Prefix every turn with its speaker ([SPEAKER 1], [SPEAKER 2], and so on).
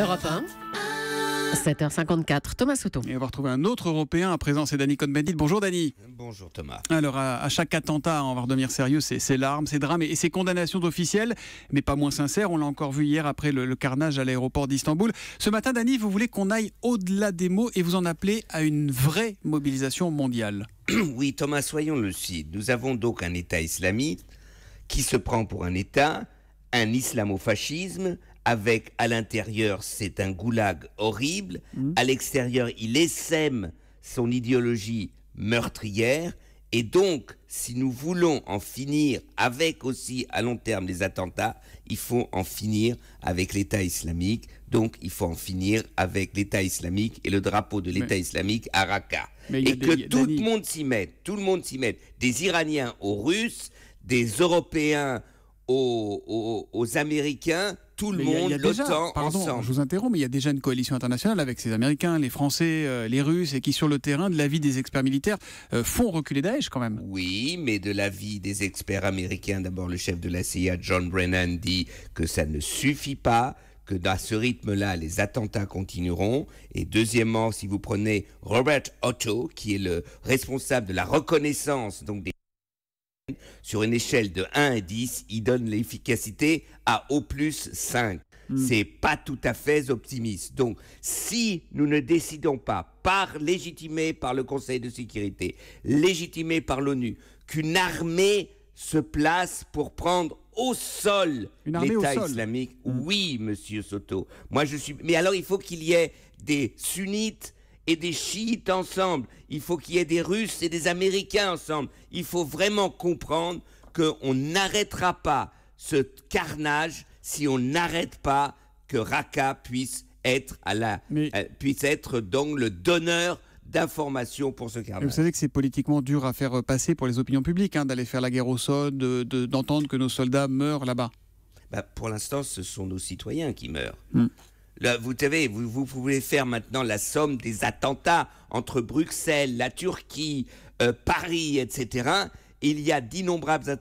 [SPEAKER 1] Europe 7h54, Thomas Souton. Et on va retrouver un autre Européen à présent, c'est Danny Cohn-Bendit. Bonjour Danny. Bonjour Thomas. Alors à, chaque attentat, on va redevenir sérieux, ces larmes, ces drames et, ces condamnations officielles, mais pas moins sincères. On l'a encore vu hier après le, carnage à l'aéroport d'Istanbul. Ce matin, Danny, vous voulez qu'on aille au-delà des mots et vous en appelez à une vraie mobilisation mondiale.
[SPEAKER 2] Oui Thomas, soyons lucides. Nous avons donc un État islamique qui se prend pour un État un islamofascisme avec à l'intérieur c'est un goulag horrible, mmh. à l'extérieur il essaime son idéologie meurtrière et donc si nous voulons en finir avec aussi à long terme les attentats, il faut en finir avec l'État islamique, donc il faut en finir avec l'État islamique et le drapeau de l'État islamique à Raqqa. et que tout le monde s'y mette, tout le monde s'y mette, des Iraniens aux Russes, des Européens aux, Américains tout le monde, l'OTAN, ensemble.
[SPEAKER 1] Je vous interromps, mais il y a déjà une coalition internationale avec ces Américains, les Français, euh, les Russes, et qui, sur le terrain, de l'avis des experts militaires, euh, font reculer Daesh quand même. Oui, mais de l'avis des
[SPEAKER 2] experts américains, d'abord le chef de la CIA, John Brennan, dit que ça ne suffit pas que dans ce rythme-là, les attentats continueront. Et deuxièmement, si vous prenez Robert Otto, qui est le responsable de la reconnaissance donc des sur une échelle de 1 à 10, il donne l'efficacité à au plus 5. Ce hmm. C'est pas tout à fait optimiste. Donc, si nous ne décidons pas, par légitimé par le Conseil de sécurité, légitimé par l'ONU, qu'une armée se place pour prendre au sol l'État islamique, hmm. oui, monsieur Soto. Moi, je suis. Mais alors, il faut qu'il y ait des sunnites et des chiites ensemble, il faut qu'il y ait des Russes et des Américains ensemble. Il faut vraiment comprendre qu'on n'arrêtera pas ce carnage si on n'arrête pas que Raqqa puisse être, à la, euh, puisse être donc le donneur d'informations pour ce carnage. Vous
[SPEAKER 1] savez que c'est politiquement dur à faire passer pour les opinions publiques, hein, d'aller faire la guerre au sol, d'entendre que nos soldats meurent là-bas.
[SPEAKER 2] Bah, pour l'instant, ce sont nos citoyens qui meurent. Hmm vous savez, vous, vous pouvez faire maintenant la somme des attentats entre Bruxelles, la Turquie, euh, Paris, etc. Il y a d'innombrables attentats